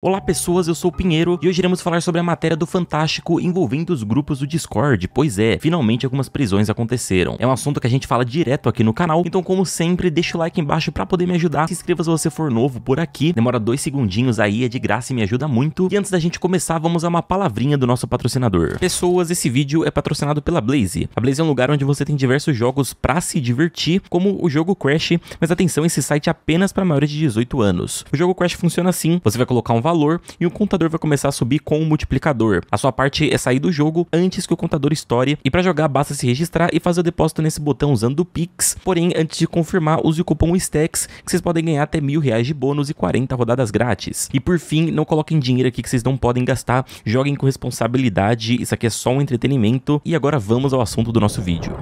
Olá pessoas, eu sou o Pinheiro e hoje iremos falar sobre a matéria do Fantástico envolvendo os grupos do Discord. Pois é, finalmente algumas prisões aconteceram. É um assunto que a gente fala direto aqui no canal, então como sempre, deixa o like embaixo pra poder me ajudar. Se inscreva se você for novo por aqui, demora dois segundinhos aí, é de graça e me ajuda muito. E antes da gente começar, vamos a uma palavrinha do nosso patrocinador. Pessoas, esse vídeo é patrocinado pela Blaze. A Blaze é um lugar onde você tem diversos jogos pra se divertir, como o jogo Crash, mas atenção, esse site é apenas pra maiores de 18 anos. O jogo Crash funciona assim, você vai colocar um valor e o contador vai começar a subir com o multiplicador. A sua parte é sair do jogo antes que o contador estoure e para jogar basta se registrar e fazer o depósito nesse botão usando o Pix. Porém, antes de confirmar, use o cupom STACKS que vocês podem ganhar até mil reais de bônus e 40 rodadas grátis. E por fim, não coloquem dinheiro aqui que vocês não podem gastar, joguem com responsabilidade, isso aqui é só um entretenimento. E agora vamos ao assunto do nosso vídeo.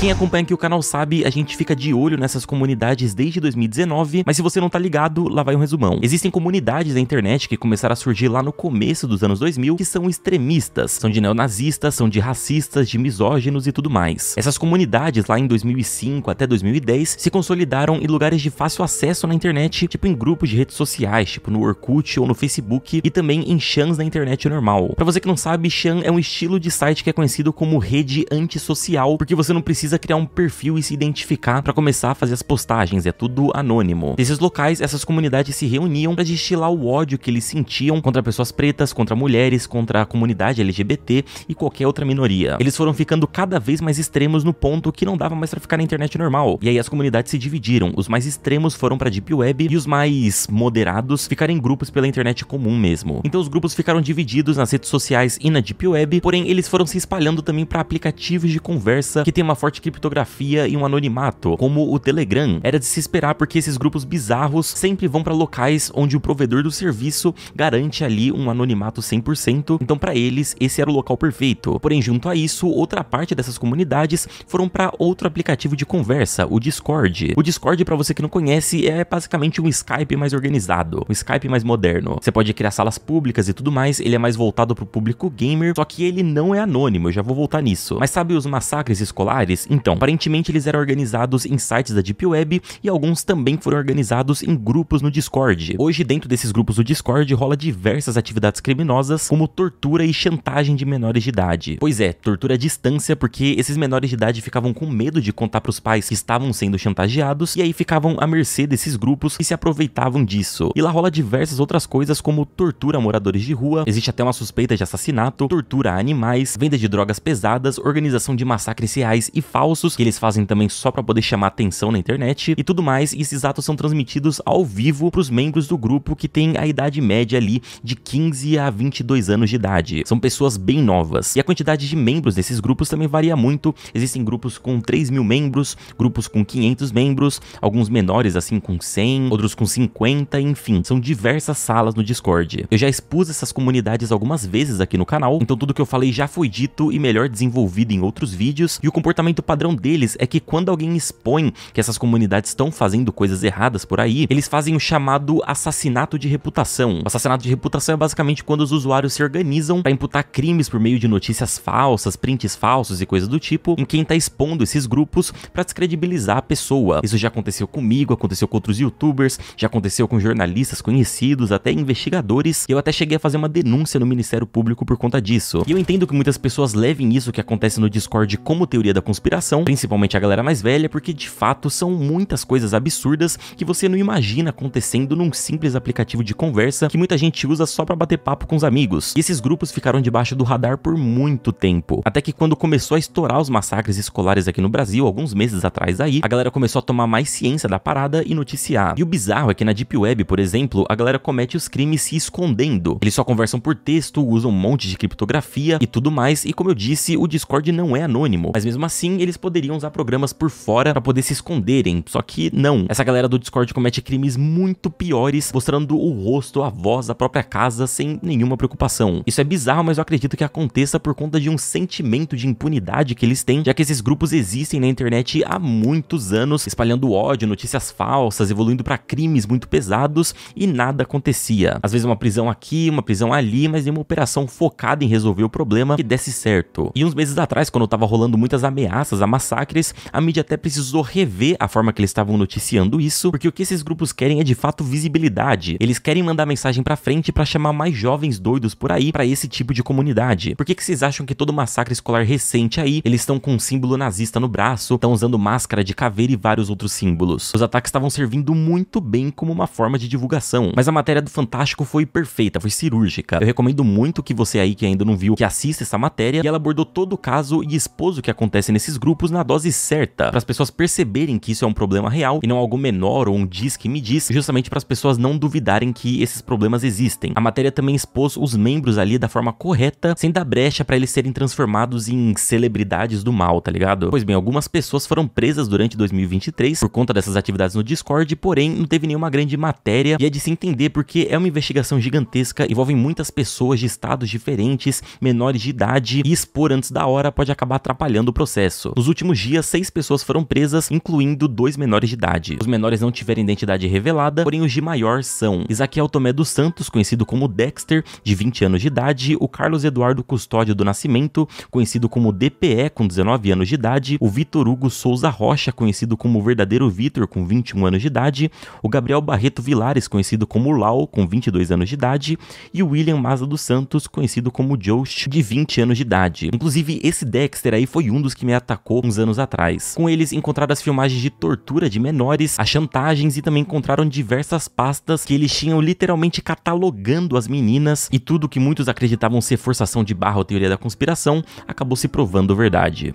Quem acompanha aqui o canal sabe, a gente fica de olho nessas comunidades desde 2019, mas se você não tá ligado, lá vai um resumão. Existem comunidades da internet que começaram a surgir lá no começo dos anos 2000 que são extremistas, são de neonazistas, são de racistas, de misóginos e tudo mais. Essas comunidades lá em 2005 até 2010 se consolidaram em lugares de fácil acesso na internet, tipo em grupos de redes sociais, tipo no Orkut ou no Facebook, e também em chans da internet normal. Para você que não sabe, chan é um estilo de site que é conhecido como rede antissocial, porque você não precisa precisa criar um perfil e se identificar para começar a fazer as postagens, é tudo anônimo. Nesses locais, essas comunidades se reuniam para destilar o ódio que eles sentiam contra pessoas pretas, contra mulheres, contra a comunidade LGBT e qualquer outra minoria. Eles foram ficando cada vez mais extremos no ponto que não dava mais para ficar na internet normal. E aí as comunidades se dividiram, os mais extremos foram para deep web e os mais moderados ficaram em grupos pela internet comum mesmo. Então os grupos ficaram divididos nas redes sociais e na deep web, porém eles foram se espalhando também para aplicativos de conversa que tem uma forte de criptografia e um anonimato, como o Telegram. Era de se esperar porque esses grupos bizarros sempre vão para locais onde o provedor do serviço garante ali um anonimato 100%, então para eles esse era o local perfeito. Porém, junto a isso, outra parte dessas comunidades foram para outro aplicativo de conversa, o Discord. O Discord, para você que não conhece, é basicamente um Skype mais organizado, um Skype mais moderno. Você pode criar salas públicas e tudo mais, ele é mais voltado para o público gamer, só que ele não é anônimo, eu já vou voltar nisso. Mas sabe os massacres escolares então, aparentemente eles eram organizados em sites da Deep Web e alguns também foram organizados em grupos no Discord. Hoje, dentro desses grupos do Discord, rola diversas atividades criminosas, como tortura e chantagem de menores de idade. Pois é, tortura à distância, porque esses menores de idade ficavam com medo de contar para os pais que estavam sendo chantageados e aí ficavam à mercê desses grupos e se aproveitavam disso. E lá rola diversas outras coisas, como tortura a moradores de rua, existe até uma suspeita de assassinato, tortura a animais, venda de drogas pesadas, organização de massacres reais e fábricas falsos, que eles fazem também só para poder chamar atenção na internet e tudo mais. E esses atos são transmitidos ao vivo para os membros do grupo que tem a idade média ali de 15 a 22 anos de idade. São pessoas bem novas. E a quantidade de membros desses grupos também varia muito. Existem grupos com 3 mil membros, grupos com 500 membros, alguns menores assim com 100, outros com 50, enfim. São diversas salas no Discord. Eu já expus essas comunidades algumas vezes aqui no canal, então tudo que eu falei já foi dito e melhor desenvolvido em outros vídeos. E o comportamento padrão deles é que quando alguém expõe que essas comunidades estão fazendo coisas erradas por aí, eles fazem o chamado assassinato de reputação. O assassinato de reputação é basicamente quando os usuários se organizam para imputar crimes por meio de notícias falsas, prints falsos e coisas do tipo em quem está expondo esses grupos para descredibilizar a pessoa. Isso já aconteceu comigo, aconteceu com outros youtubers, já aconteceu com jornalistas conhecidos, até investigadores. Eu até cheguei a fazer uma denúncia no Ministério Público por conta disso. E eu entendo que muitas pessoas levem isso que acontece no Discord como teoria da conspiração principalmente a galera mais velha, porque de fato são muitas coisas absurdas que você não imagina acontecendo num simples aplicativo de conversa que muita gente usa só para bater papo com os amigos. E esses grupos ficaram debaixo do radar por muito tempo, até que quando começou a estourar os massacres escolares aqui no Brasil, alguns meses atrás aí, a galera começou a tomar mais ciência da parada e noticiar. E o bizarro é que na Deep Web, por exemplo, a galera comete os crimes se escondendo. Eles só conversam por texto, usam um monte de criptografia e tudo mais, e como eu disse, o Discord não é anônimo, mas mesmo assim eles poderiam usar programas por fora para poder se esconderem. Só que não. Essa galera do Discord comete crimes muito piores, mostrando o rosto, a voz a própria casa sem nenhuma preocupação. Isso é bizarro, mas eu acredito que aconteça por conta de um sentimento de impunidade que eles têm, já que esses grupos existem na internet há muitos anos, espalhando ódio, notícias falsas, evoluindo para crimes muito pesados e nada acontecia. Às vezes uma prisão aqui, uma prisão ali, mas nenhuma operação focada em resolver o problema que desse certo. E uns meses atrás, quando tava rolando muitas ameaças ameaças a massacres, a mídia até precisou rever a forma que eles estavam noticiando isso, porque o que esses grupos querem é de fato visibilidade. Eles querem mandar mensagem para frente para chamar mais jovens doidos por aí para esse tipo de comunidade. Por que, que vocês acham que todo massacre escolar recente aí, eles estão com um símbolo nazista no braço, estão usando máscara de caveira e vários outros símbolos? Os ataques estavam servindo muito bem como uma forma de divulgação, mas a matéria do Fantástico foi perfeita, foi cirúrgica. Eu recomendo muito que você aí que ainda não viu, que assista essa matéria, e ela abordou todo o caso e expôs o que acontece nesses grupos na dose certa, para as pessoas perceberem que isso é um problema real e não algo menor ou um diz que me diz, é justamente para as pessoas não duvidarem que esses problemas existem. A matéria também expôs os membros ali da forma correta, sem dar brecha para eles serem transformados em celebridades do mal, tá ligado? Pois bem, algumas pessoas foram presas durante 2023 por conta dessas atividades no Discord, porém não teve nenhuma grande matéria e é de se entender porque é uma investigação gigantesca, envolve muitas pessoas de estados diferentes, menores de idade e expor antes da hora pode acabar atrapalhando o processo. Nos últimos dias, seis pessoas foram presas, incluindo dois menores de idade. Os menores não tiveram identidade revelada, porém os de maior são Isaquiel Tomé dos Santos, conhecido como Dexter, de 20 anos de idade, o Carlos Eduardo Custódio do Nascimento, conhecido como DPE, com 19 anos de idade, o Vitor Hugo Souza Rocha, conhecido como Verdadeiro Vitor, com 21 anos de idade, o Gabriel Barreto Vilares, conhecido como Lau, com 22 anos de idade, e o William Maza dos Santos, conhecido como Josh, de 20 anos de idade. Inclusive, esse Dexter aí foi um dos que me atacou atacou uns anos atrás. Com eles encontraram as filmagens de tortura de menores, as chantagens e também encontraram diversas pastas que eles tinham literalmente catalogando as meninas e tudo que muitos acreditavam ser forçação de barra ou teoria da conspiração acabou se provando verdade.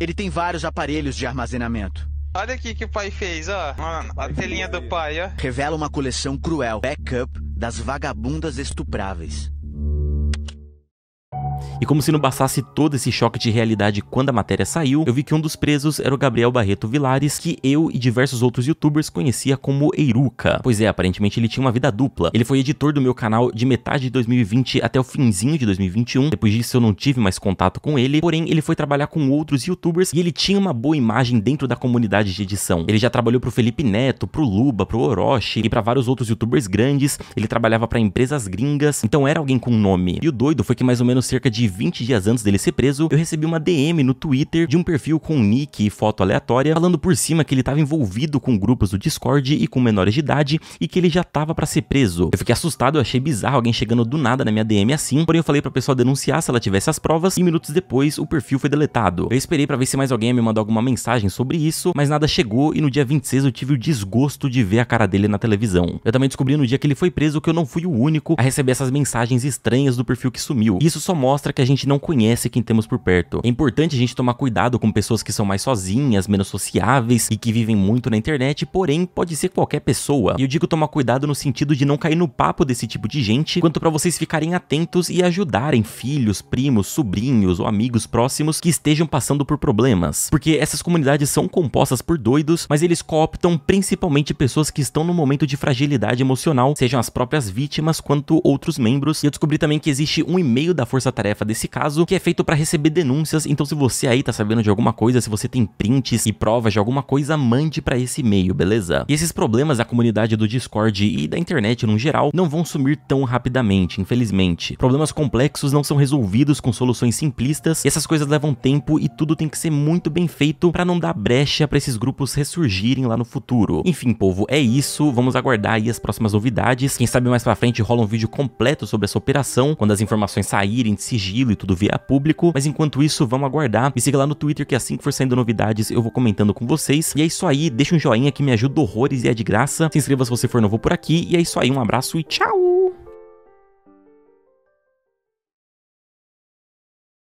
Ele tem vários aparelhos de armazenamento. Olha aqui que o pai fez, ó. A telinha do pai, ó. Revela uma coleção cruel, backup das vagabundas estupráveis. E como se não bastasse todo esse choque de realidade quando a matéria saiu, eu vi que um dos presos era o Gabriel Barreto Vilares, que eu e diversos outros youtubers conhecia como Eiruka. Pois é, aparentemente ele tinha uma vida dupla. Ele foi editor do meu canal de metade de 2020 até o finzinho de 2021. Depois disso eu não tive mais contato com ele, porém ele foi trabalhar com outros youtubers e ele tinha uma boa imagem dentro da comunidade de edição. Ele já trabalhou pro Felipe Neto, pro Luba, pro Orochi e para vários outros youtubers grandes. Ele trabalhava para empresas gringas, então era alguém com nome. E o doido foi que mais ou menos cerca de 20 dias antes dele ser preso, eu recebi uma DM no Twitter de um perfil com nick e foto aleatória, falando por cima que ele estava envolvido com grupos do Discord e com menores de idade e que ele já estava para ser preso. Eu fiquei assustado, eu achei bizarro alguém chegando do nada na minha DM assim, porém eu falei para a pessoa denunciar se ela tivesse as provas e minutos depois o perfil foi deletado. Eu esperei para ver se mais alguém me mandou alguma mensagem sobre isso, mas nada chegou e no dia 26 eu tive o desgosto de ver a cara dele na televisão. Eu também descobri no dia que ele foi preso que eu não fui o único a receber essas mensagens estranhas do perfil que sumiu. E isso só mostra que a gente não conhece quem temos por perto. É importante a gente tomar cuidado com pessoas que são mais sozinhas, menos sociáveis e que vivem muito na internet, porém pode ser qualquer pessoa. E eu digo tomar cuidado no sentido de não cair no papo desse tipo de gente, quanto para vocês ficarem atentos e ajudarem filhos, primos, sobrinhos ou amigos próximos que estejam passando por problemas. Porque essas comunidades são compostas por doidos, mas eles cooptam principalmente pessoas que estão no momento de fragilidade emocional, sejam as próprias vítimas quanto outros membros. E eu descobri também que existe um e-mail da Força Tarefa desse caso, que é feito para receber denúncias. Então, se você aí tá sabendo de alguma coisa, se você tem prints e provas de alguma coisa, mande para esse e-mail, beleza? E esses problemas da comunidade do Discord e da internet no geral não vão sumir tão rapidamente, infelizmente. Problemas complexos não são resolvidos com soluções simplistas, E essas coisas levam tempo e tudo tem que ser muito bem feito para não dar brecha para esses grupos ressurgirem lá no futuro. Enfim, povo, é isso, vamos aguardar aí as próximas novidades. Quem sabe mais pra frente rola um vídeo completo sobre essa operação, quando as informações saírem de sigilo e tudo vier público, mas enquanto isso, vamos aguardar. Me siga lá no Twitter que assim que for saindo novidades, eu vou comentando com vocês. E é isso aí, deixa um joinha que me ajuda horrores e é de graça. Se inscreva se você for novo por aqui. E é isso aí, um abraço e tchau!